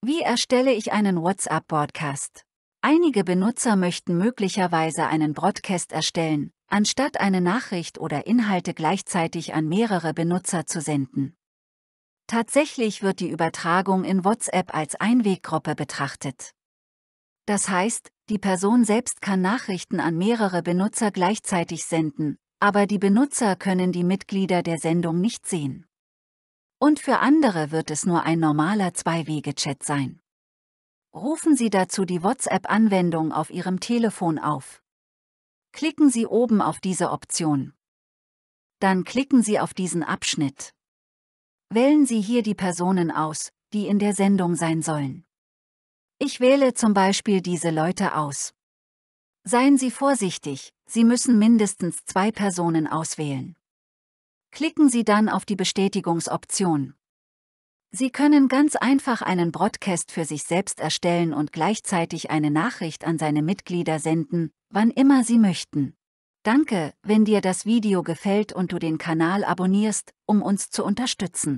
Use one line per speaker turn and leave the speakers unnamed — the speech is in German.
Wie erstelle ich einen WhatsApp-Broadcast? Einige Benutzer möchten möglicherweise einen Broadcast erstellen, anstatt eine Nachricht oder Inhalte gleichzeitig an mehrere Benutzer zu senden. Tatsächlich wird die Übertragung in WhatsApp als Einweggruppe betrachtet. Das heißt, die Person selbst kann Nachrichten an mehrere Benutzer gleichzeitig senden, aber die Benutzer können die Mitglieder der Sendung nicht sehen. Und für andere wird es nur ein normaler Zwei-Wege-Chat sein. Rufen Sie dazu die WhatsApp-Anwendung auf Ihrem Telefon auf. Klicken Sie oben auf diese Option. Dann klicken Sie auf diesen Abschnitt. Wählen Sie hier die Personen aus, die in der Sendung sein sollen. Ich wähle zum Beispiel diese Leute aus. Seien Sie vorsichtig, Sie müssen mindestens zwei Personen auswählen. Klicken Sie dann auf die Bestätigungsoption. Sie können ganz einfach einen Broadcast für sich selbst erstellen und gleichzeitig eine Nachricht an seine Mitglieder senden, wann immer Sie möchten. Danke, wenn dir das Video gefällt und du den Kanal abonnierst, um uns zu unterstützen.